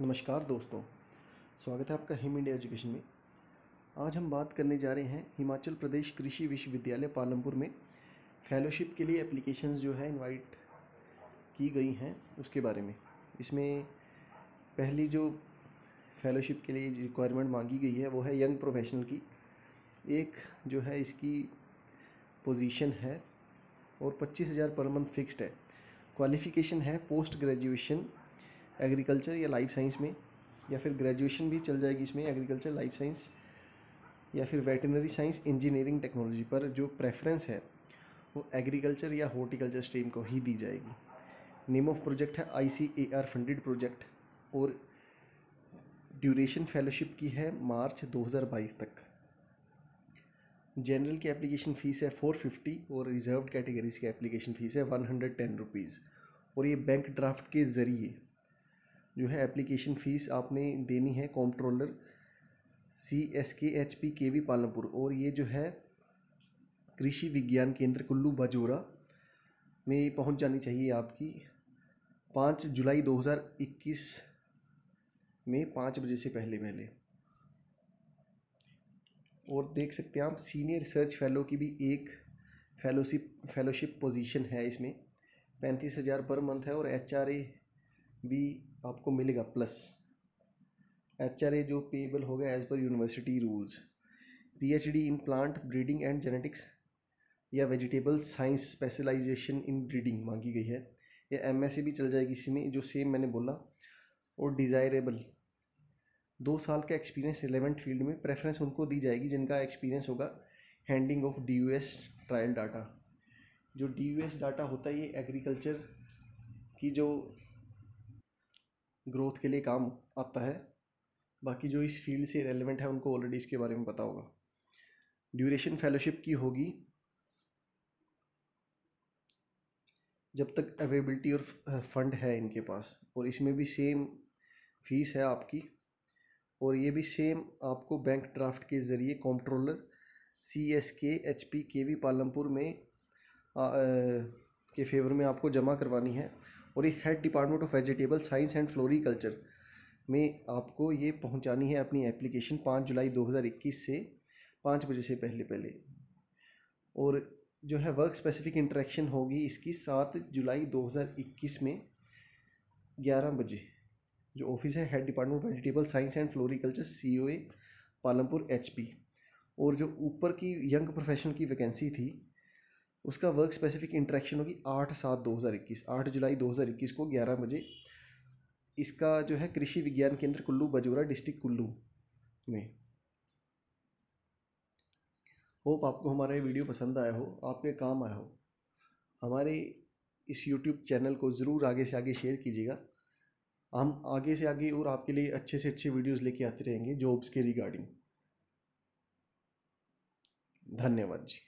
नमस्कार दोस्तों स्वागत है आपका हिम इंडिया एजुकेशन में आज हम बात करने जा रहे हैं हिमाचल प्रदेश कृषि विश्वविद्यालय पालमपुर में फेलोशिप के लिए एप्लीकेशंस जो है इनवाइट की गई हैं उसके बारे में इसमें पहली जो फेलोशिप के लिए रिक्वायरमेंट मांगी गई है वो है यंग प्रोफेशनल की एक जो है इसकी पोजीशन है और पच्चीस हज़ार पर मंथ फिक्स्ड है क्वालिफ़िकेशन है पोस्ट ग्रेजुएशन एग्रीकल्चर या लाइफ साइंस में या फिर ग्रेजुएशन भी चल जाएगी इसमें एग्रीकल्चर लाइफ साइंस या फिर वेटनरी साइंस इंजीनियरिंग टेक्नोलॉजी पर जो प्रेफरेंस है वो एग्रीकल्चर या हॉर्टिकल्चर स्ट्रीम को ही दी जाएगी नेम ऑफ प्रोजेक्ट है I C A R funded project और ड्यूरेशन फेलोशिप की है मार्च 2022 तक जनरल की एप्लीकेशन फ़ीस है फोर फिफ्टी और रिजर्व कैटेगरीज की एप्लीकेशन फ़ीस है वन हंड्रेड टेन रुपीज़ और ये बैंक ड्राफ्ट के ज़रिए जो है एप्लीकेशन फ़ीस आपने देनी है comptroller C S K H P K V Palampur और ये जो है कृषि विज्ञान केंद्र कुल्लू बाजोरा में पहुंच जानी चाहिए आपकी पाँच जुलाई दो हज़ार इक्कीस में पाँच बजे से पहले पहले और देख सकते हैं आप सीनियर रिसर्च फेलो की भी एक फेलोशिप फेलोशिप पोजीशन है इसमें पैंतीस हज़ार पर मंथ है और एच आर ए भी आपको मिलेगा प्लस एच आर ए जो पेबल होगा as per university rules P H D in plant breeding and genetics या vegetable science specialisation in breeding मांगी गई है या एम एस भी चल जाएगी इसी में जो सेम मैंने बोला और डिज़ायरेबल दो साल का एक्सपीरियंस रिलेवेंट फील्ड में प्रेफरेंस उनको दी जाएगी जिनका एक्सपीरियंस होगा handing of D U S trial data जो डी यू एस डाटा होता है ये एग्रीकल्चर की जो ग्रोथ के लिए काम आता है बाकी जो इस फील्ड से रेलिवेंट है उनको ऑलरेडी इसके बारे में पता होगा ड्यूरेशन फेलोशिप की होगी जब तक अवेबिलिटी और फंड है इनके पास और इसमें भी सेम फीस है आपकी और ये भी सेम आपको बैंक ड्राफ्ट के ज़रिए comptroller C S K H P K V Palampur में आ, आ, के फेवर में आपको जमा करवानी है और ये head department of vegetable science and floriculture में आपको ये पहुंचानी है अपनी एप्लीकेशन पाँच जुलाई 2021 से पाँच बजे से पहले पहले और जो है वर्क स्पेसिफिक इंटरेक्शन होगी इसकी सात जुलाई 2021 में ग्यारह बजे जो ऑफिस है head department of vegetable science and floriculture C O A Palampur H P और जो ऊपर की यंग प्रोफेशन की वैकेंसी थी उसका वर्क स्पेसिफिक इंट्रैक्शन होगी आठ सात दो हज़ार इक्कीस आठ जुलाई दो हज़ार इक्कीस को ग्यारह बजे इसका जो है कृषि विज्ञान केंद्र कुल्लू बजूरा डिस्ट्रिक्ट कुल्लू में होप आपको हमारा ये वीडियो पसंद आया हो आपके काम आया हो हमारे इस यूट्यूब चैनल को ज़रूर आगे से आगे शेयर कीजिएगा हम आगे से आगे और आपके लिए अच्छे से अच्छे वीडियोस लेके आते रहेंगे जॉब्स के रिगार्डिंग धन्यवाद जी